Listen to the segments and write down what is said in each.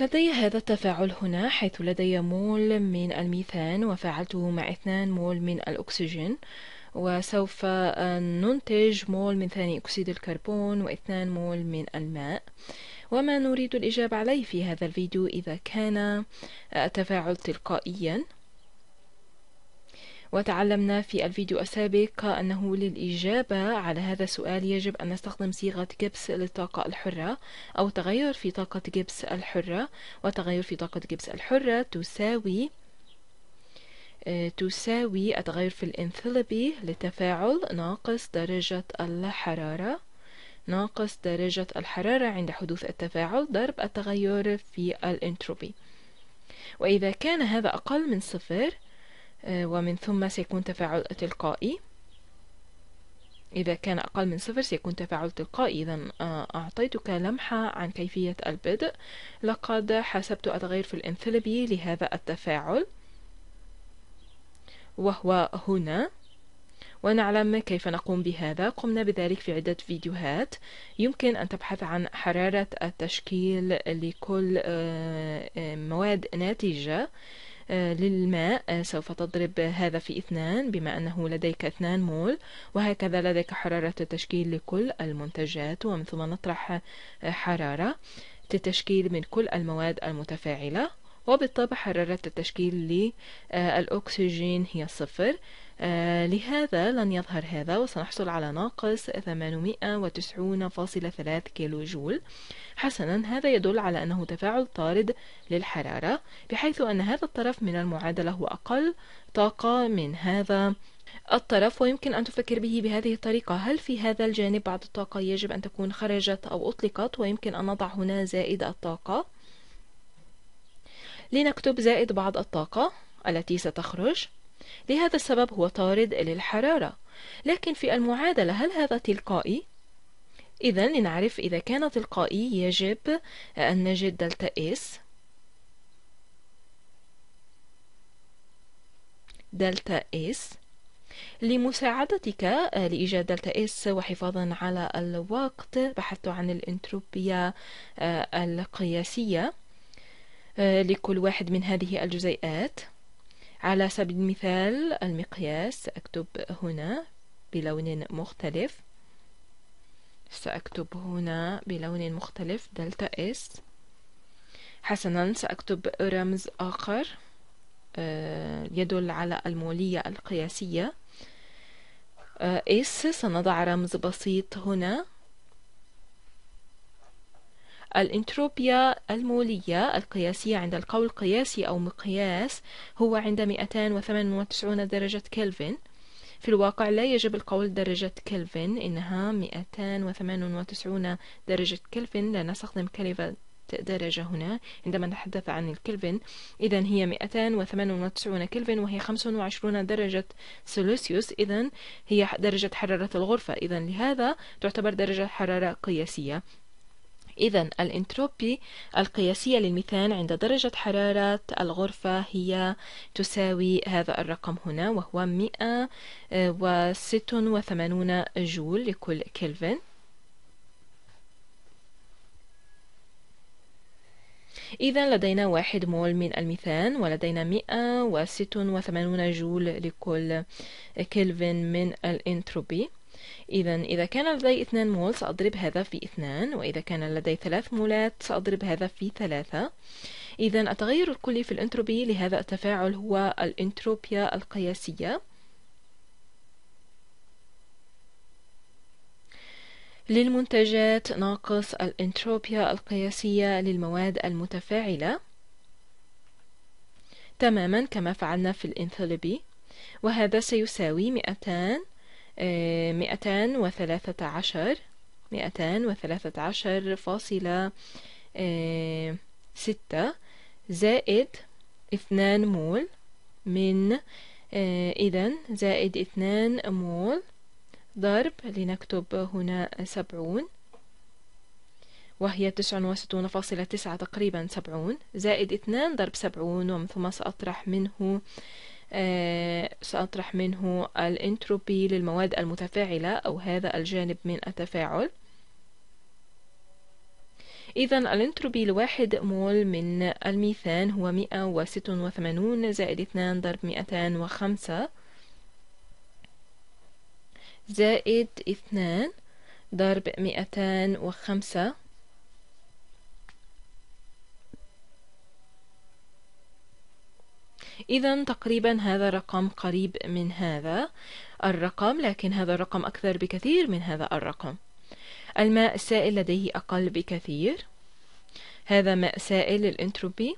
لدي هذا التفاعل هنا حيث لدي مول من الميثان وفعلته مع 2 مول من الأكسجين وسوف آه، ننتج مول من ثاني أكسيد الكربون واثنان مول من الماء وما نريد الإجابة عليه في هذا الفيديو إذا كان آه، التفاعل تلقائيا وتعلمنا في الفيديو السابق أنه للإجابة على هذا السؤال يجب أن نستخدم صيغة جيبس للطاقة الحرة أو تغير في طاقة جيبس الحرة وتغير في طاقة جيبس الحرة تساوي آه، تساوي التغير في الانثلبي للتفاعل ناقص درجة الحرارة ناقص درجة الحرارة عند حدوث التفاعل ضرب التغير في الانتروبي وإذا كان هذا أقل من صفر آه، ومن ثم سيكون تفاعل تلقائي إذا كان أقل من صفر سيكون تفاعل تلقائي إذا آه، أعطيتك لمحة عن كيفية البدء لقد حسبت التغير في الانثلبي لهذا التفاعل وهو هنا ونعلم كيف نقوم بهذا قمنا بذلك في عدة فيديوهات يمكن أن تبحث عن حرارة التشكيل لكل آه، مواد ناتجة آه، للماء آه، سوف تضرب هذا في اثنان بما أنه لديك اثنان مول وهكذا لديك حرارة التشكيل لكل المنتجات ومن ثم نطرح آه، حرارة التشكيل من كل المواد المتفاعلة وبالطبع حرارة التشكيل للأكسجين آه، هي صفر آه، لهذا لن يظهر هذا وسنحصل على ناقص 890.3 كيلو جول حسنا هذا يدل على أنه تفاعل طارد للحرارة بحيث أن هذا الطرف من المعادلة هو أقل طاقة من هذا الطرف ويمكن أن تفكر به بهذه الطريقة هل في هذا الجانب بعض الطاقة يجب أن تكون خرجت أو أطلقت ويمكن أن نضع هنا زائد الطاقة لنكتب زائد بعض الطاقة التي ستخرج لهذا السبب هو طارد للحرارة لكن في المعادلة هل هذا تلقائي؟ إذا لنعرف إذا كان تلقائي يجب أن نجد دلتا اس دلتا اس لمساعدتك آه، لإيجاد دلتا اس وحفاظا على الوقت بحثت عن الانتروبيا آه، القياسية آه، لكل واحد من هذه الجزيئات على سبيل المثال المقياس أكتب هنا بلون مختلف سأكتب هنا بلون مختلف دلتا اس حسنا سأكتب رمز آخر آه، يدل على المولية القياسية اس آه، سنضع رمز بسيط هنا الإنتروبيا المولية القياسية عند القول قياسي أو مقياس هو عند 298 درجة كلفن في الواقع لا يجب القول درجة كلفن إنها 298 درجة كلفن لا نستخدم كلمة درجة هنا عندما نتحدث عن الكلفن إذا هي 298 كلفن وهي 25 درجة سلوسيوس إذا هي درجة حرارة الغرفة إذا لهذا تعتبر درجة حرارة قياسية إذا الإنتروبي القياسية للميثان عند درجة حرارة الغرفة هي تساوي هذا الرقم هنا وهو 186 جول لكل كلفن إذا لدينا واحد مول من الميثان ولدينا 186 جول لكل كلفن من الإنتروبي إذا إذا كان لدي اثنان مول سأضرب هذا في اثنان وإذا كان لدي ثلاث مولات سأضرب هذا في ثلاثة إذا التغير الكلي في الانتروبي لهذا التفاعل هو الانتروبيا القياسية للمنتجات ناقص الانتروبيا القياسية للمواد المتفاعلة تماما كما فعلنا في الانثالبي وهذا سيساوي 200 مئتان وثلاثة عشر مئتان وثلاثة عشر فاصلة آه، ستة زائد اثنان مول من آه، إذا زائد اثنان مول ضرب لنكتب هنا سبعون وهي تسع وستون فاصلة تسعة تقريبا سبعون زائد اثنان ضرب سبعون ومن ثم سأطرح منه آه آه، سأطرح منه الانتروبي للمواد المتفاعلة أو هذا الجانب من التفاعل إذا الانتروبي لواحد مول من الميثان هو 186 زائد 2 ضرب 205 زائد 2 ضرب 205 إذا تقريبا هذا رقم قريب من هذا الرقم لكن هذا الرقم أكثر بكثير من هذا الرقم الماء السائل لديه أقل بكثير هذا ماء سائل الانتروبي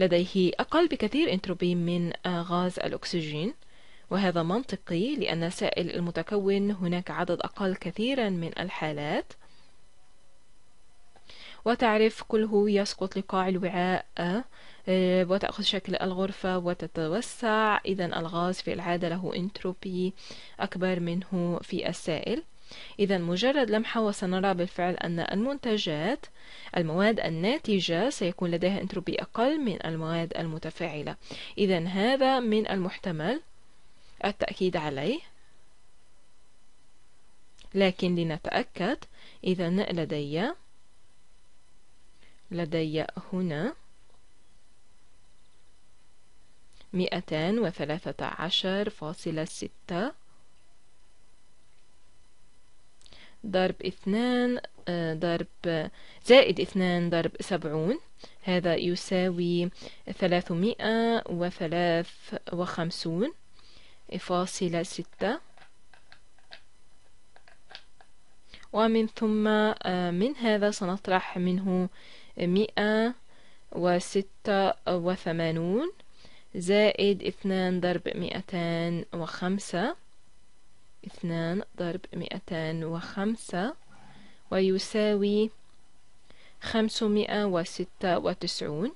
لديه أقل بكثير انتروبي من آه، غاز الأكسجين وهذا منطقي لأن السائل المتكون هناك عدد أقل كثيرا من الحالات وتعرف كل هو يسقط لقاع الوعاء أه؟ أه، وتأخذ شكل الغرفة وتتوسع إذا الغاز في العادة له انتروبي أكبر منه في السائل إذا مجرد لمحة وسنرى بالفعل أن المنتجات المواد الناتجة سيكون لديها انتروبي أقل من المواد المتفاعلة إذا هذا من المحتمل التأكيد عليه لكن لنتأكد إذا لدي لدي هنا مئتان وثلاثة عشر فاصلة ستة ضرب اثنان آه، ضرب زائد اثنان ضرب سبعون هذا يساوي ثلاثمائة وثلاث وخمسون فاصلة ستة ومن ثم آه، من هذا سنطرح منه مئة وستة وثمانون زائد اثنان ضرب مئتان وخمسة اثنان ضرب مئتان وخمسة ويساوي خمسمائة وستة وتسعون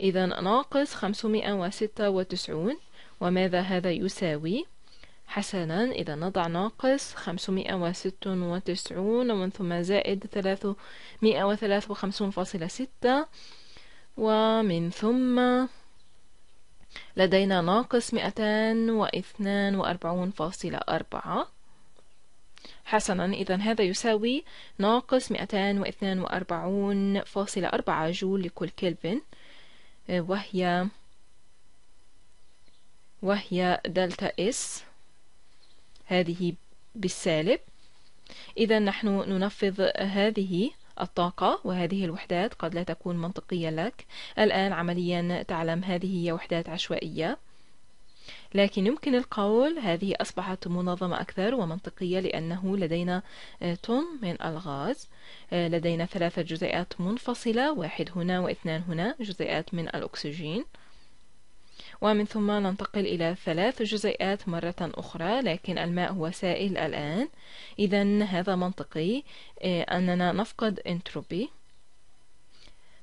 إذا ناقص خمسمائة وستة وتسعون وماذا هذا يساوي حسنا إذا نضع ناقص خمسمائة وست وتسعون ومن ثم زائد ثلاثمائة وثلاث وخمسون فاصلة ستة ومن ثم لدينا ناقص مئتان واثنان وأربعون فاصلة أربعة حسنا إذا هذا يساوي ناقص مئتان واثنان وأربعون فاصلة أربعة جول لكل كلفن آه، وهي وهي دلتا اس هذه بالسالب إذا نحن ننفذ هذه الطاقة وهذه الوحدات قد لا تكون منطقية لك الآن عمليا تعلم هذه هي وحدات عشوائية لكن يمكن القول هذه أصبحت منظمة أكثر ومنطقية لأنه لدينا آه، طن من الغاز آه، لدينا ثلاثة جزيئات منفصلة واحد هنا واثنان هنا جزيئات من الأكسجين ومن ثم ننتقل إلى ثلاث جزيئات مرة أخرى لكن الماء هو سائل الآن إذا هذا منطقي إيه، أننا نفقد انتروبي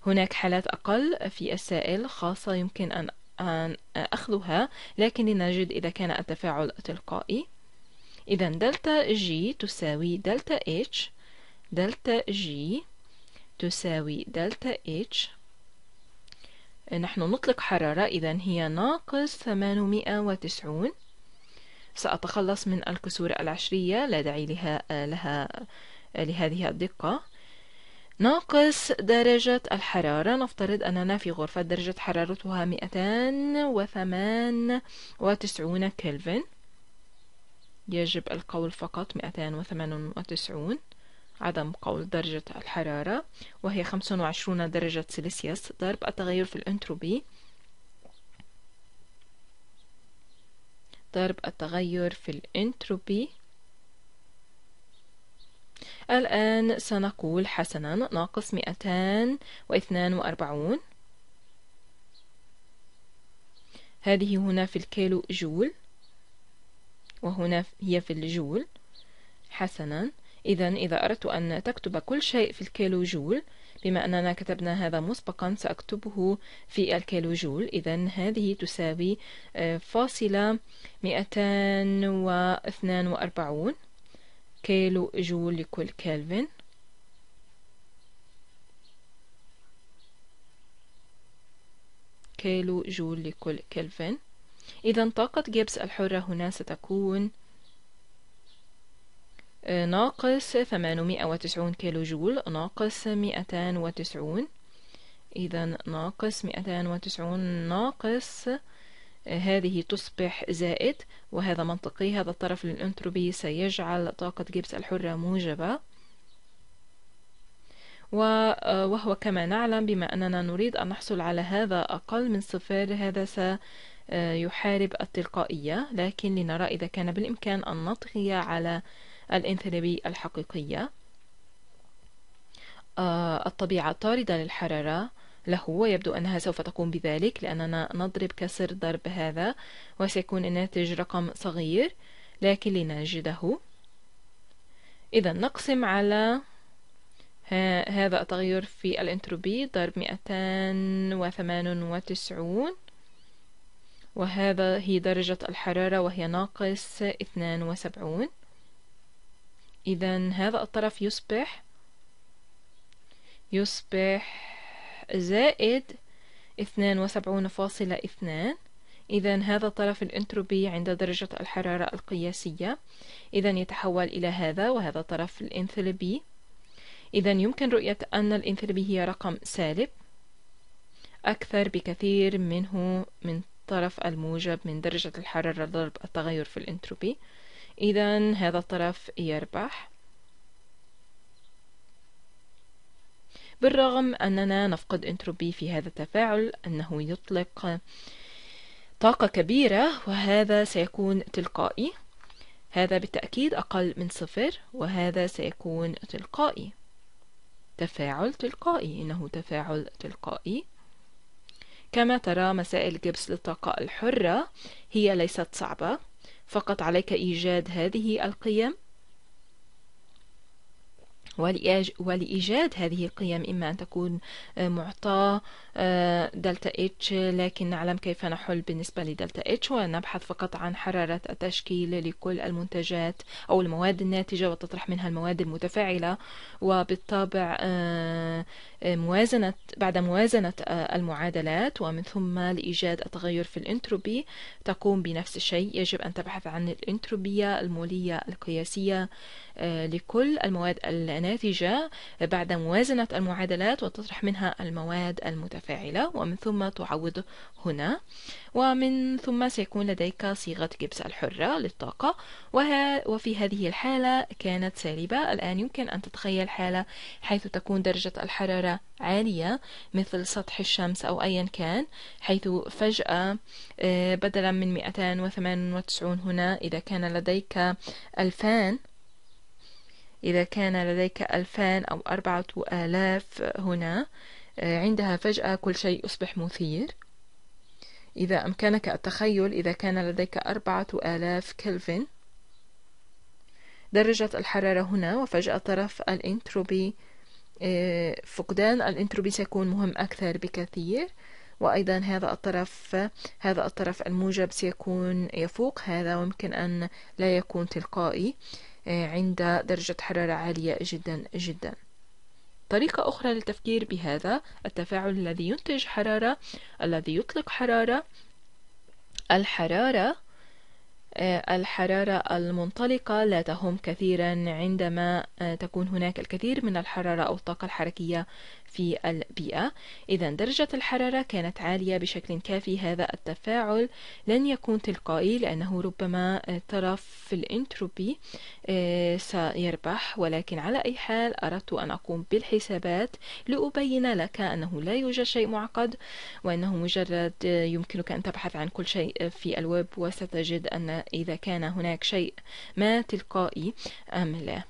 هناك حالات أقل في السائل خاصة يمكن أن أن أخذها لكن لنجد إذا كان التفاعل تلقائي إذا دلتا جي تساوي دلتا اتش دلتا جي تساوي دلتا اتش نحن نطلق حرارة إذا هي ناقص 890 سأتخلص من الكسور العشرية لا داعي لها, لها لهذه الدقة ناقص درجة الحرارة نفترض أننا في غرفة درجة حرارتها 298 كلفن يجب القول فقط 298 عدم قول درجة الحرارة وهي 25 درجة سلسيوس ضرب التغير في الأنتروبي ضرب التغير في الانتروبي الآن سنقول حسنا ناقص 242 هذه هنا في الكيلو جول وهنا هي في الجول حسنا إذا إذا أردت أن تكتب كل شيء في الكيلو جول بما أننا كتبنا هذا مسبقا سأكتبه في الكيلو جول إذا هذه تساوي آه، فاصلة 242 كيلو جول لكل كلفن كيلو جول لكل كلفن إذا طاقة جيبس الحرة هنا ستكون ناقص 890 كيلو جول ناقص 290 إذا ناقص 290 ناقص آه، هذه تصبح زائد وهذا منطقي هذا الطرف للأنتروبي سيجعل طاقة جيبس الحرة موجبة آه، وهو كما نعلم بما أننا نريد أن نحصل على هذا أقل من صفر هذا سيحارب التلقائية لكن لنرى إذا كان بالإمكان أن نطغي على الانثروبي الحقيقية آه، الطبيعة الطاردة للحرارة له ويبدو أنها سوف تقوم بذلك لأننا نضرب كسر ضرب هذا وسيكون الناتج رقم صغير لكن لنجده إذا نقسم على هذا التغير في الانتروبي ضرب 298 وهذا هي درجة الحرارة وهي ناقص 72 إذا هذا الطرف يصبح يصبح زائد اثنان وسبعون فاصلة اثنان إذا هذا طرف الانتروبي عند درجة الحرارة القياسية إذا يتحول إلى هذا وهذا طرف الانثلبي إذا يمكن رؤية أن الانثلبي هي رقم سالب أكثر بكثير منه من طرف الموجب من درجة الحرارة ضرب التغير في الانتروبي إذا هذا الطرف يربح بالرغم أننا نفقد انتروبي في هذا التفاعل أنه يطلق طاقة كبيرة وهذا سيكون تلقائي هذا بالتأكيد أقل من صفر وهذا سيكون تلقائي تفاعل تلقائي إنه تفاعل تلقائي كما ترى مسائل جبس للطاقة الحرة هي ليست صعبة فقط عليك إيجاد هذه القيم ولإيجاد هذه القيم إما أن تكون آه، معطاة آه، دلتا اتش لكن نعلم كيف نحل بالنسبة لدلتا اتش ونبحث فقط عن حرارة التشكيل لكل المنتجات أو المواد الناتجة وتطرح منها المواد المتفاعلة وبالطبع آه، آه، موازنة بعد موازنة المعادلات ومن ثم لإيجاد التغير في الانتروبي تقوم بنفس الشيء يجب أن تبحث عن الانتروبية المولية القياسية لكل المواد الناتجة بعد موازنة المعادلات وتطرح منها المواد المتفاعلة فاعلة ومن ثم تعوض هنا ومن ثم سيكون لديك صيغة جبس الحرة للطاقة وفي هذه الحالة كانت سالبة الآن يمكن أن تتخيل حالة حيث تكون درجة الحرارة عالية مثل سطح الشمس أو أيا كان حيث فجأة آه، بدلا من 298 هنا إذا كان لديك ألفان إذا كان لديك ألفان أو أربعة آلاف هنا آه، عندها فجأة كل شيء يصبح مثير إذا أمكنك التخيل إذا كان لديك أربعة آلاف كلفن درجة الحرارة هنا وفجأة طرف الإنتروبي آه، فقدان الإنتروبي سيكون مهم أكثر بكثير وأيضا هذا الطرف هذا الطرف الموجب سيكون يفوق هذا ويمكن أن لا يكون تلقائي آه، عند درجة حرارة عالية جدا جدا طريقة أخرى للتفكير بهذا التفاعل الذي ينتج حرارة الذي يطلق حرارة الحرارة آه، الحرارة المنطلقة لا تهم كثيرا عندما آه، تكون هناك الكثير من الحرارة أو الطاقة الحركية في البيئة إذا درجة الحرارة كانت عالية بشكل كافي هذا التفاعل لن يكون تلقائي لأنه ربما طرف في الانتروبي آه، سيربح ولكن على أي حال أردت أن أقوم بالحسابات لأبين لك أنه لا يوجد شيء معقد وأنه مجرد يمكنك أن تبحث عن كل شيء في الويب وستجد أن إذا كان هناك شيء ما تلقائي أم لا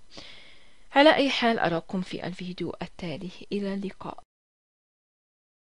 على أي حال أراكم في الفيديو التالي إلى اللقاء